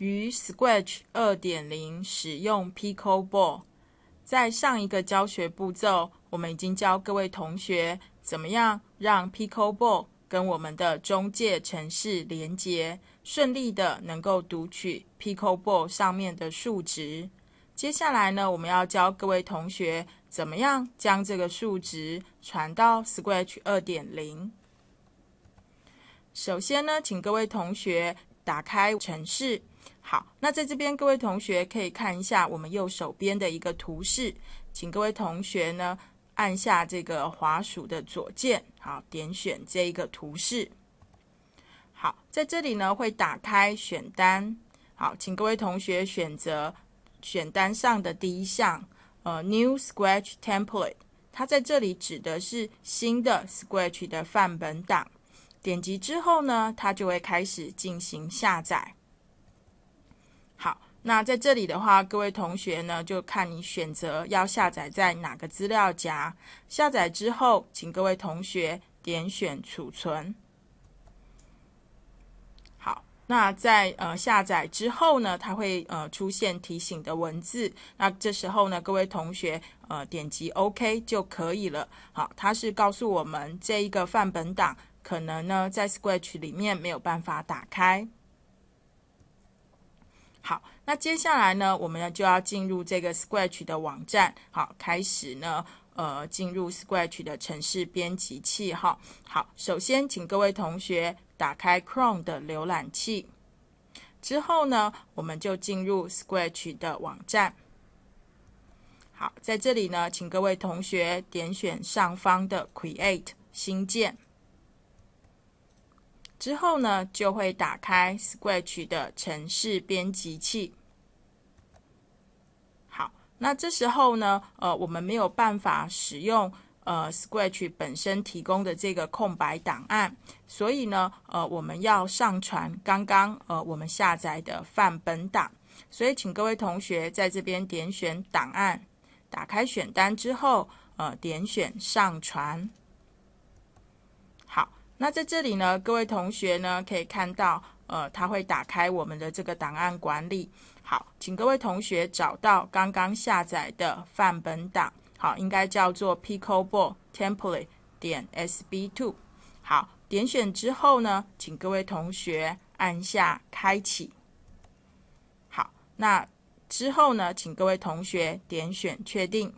于 Scratch 2.0使用 p i c o ball，在上一个教学步骤，我们已经教各位同学怎么样让 p i c o ball 跟我们的中介城市连接，顺利的能够读取 p i c o ball 上面的数值。接下来呢，我们要教各位同学怎么样将这个数值传到 Scratch 2.0。首先呢，请各位同学打开城市好，那在这边各位同学可以看一下我们右手边的一个图示，请各位同学呢按下这个滑鼠的左键，好，点选这一个图示。好，在这里呢会打开选单，好，请各位同学选择选单上的第一项，呃，New Scratch Template，它在这里指的是新的 Scratch 的范本档。点击之后呢，它就会开始进行下载。那在这里的话，各位同学呢，就看你选择要下载在哪个资料夹。下载之后，请各位同学点选储存。好，那在呃下载之后呢，它会呃出现提醒的文字。那这时候呢，各位同学呃点击 OK 就可以了。好，它是告诉我们这一个范本档可能呢在 s r a t c h 里面没有办法打开。好，那接下来呢，我们呢就要进入这个 s q u t c h 的网站，好，开始呢，呃，进入 s q u t c h 的城市编辑器，哈，好，首先请各位同学打开 Chrome 的浏览器，之后呢，我们就进入 s q u t c h 的网站。好，在这里呢，请各位同学点选上方的 Create 新建。之后呢，就会打开 Scratch 的城市编辑器。好，那这时候呢，呃，我们没有办法使用呃 Scratch 本身提供的这个空白档案，所以呢，呃，我们要上传刚刚呃我们下载的范本档。所以，请各位同学在这边点选档案，打开选单之后，呃，点选上传。那在这里呢，各位同学呢可以看到，呃，他会打开我们的这个档案管理。好，请各位同学找到刚刚下载的范本档，好，应该叫做 p i c k b a l l template 点 sb two。好，点选之后呢，请各位同学按下开启。好，那之后呢，请各位同学点选确定。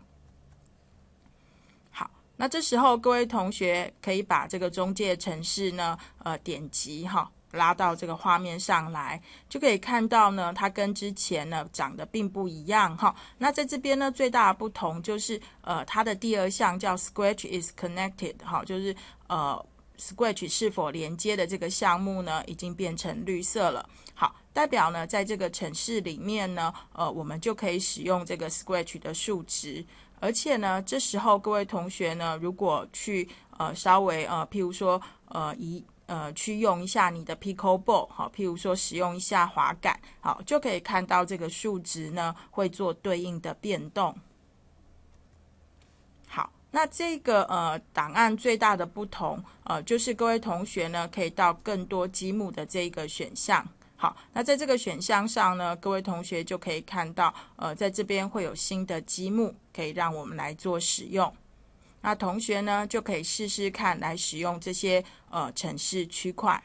那这时候，各位同学可以把这个中介城市呢，呃，点击哈，拉到这个画面上来，就可以看到呢，它跟之前呢长得并不一样哈。那在这边呢，最大的不同就是，呃，它的第二项叫 Scratch is connected 哈，就是呃，Scratch 是否连接的这个项目呢，已经变成绿色了，好，代表呢，在这个城市里面呢，呃，我们就可以使用这个 Scratch 的数值。而且呢，这时候各位同学呢，如果去呃稍微呃，譬如说呃，一。呃去用一下你的 pickle ball 好，譬如说使用一下滑杆，好，就可以看到这个数值呢会做对应的变动。好，那这个呃档案最大的不同，呃，就是各位同学呢可以到更多积木的这个选项。好，那在这个选项上呢，各位同学就可以看到，呃，在这边会有新的积木可以让我们来做使用。那同学呢，就可以试试看来使用这些呃城市区块。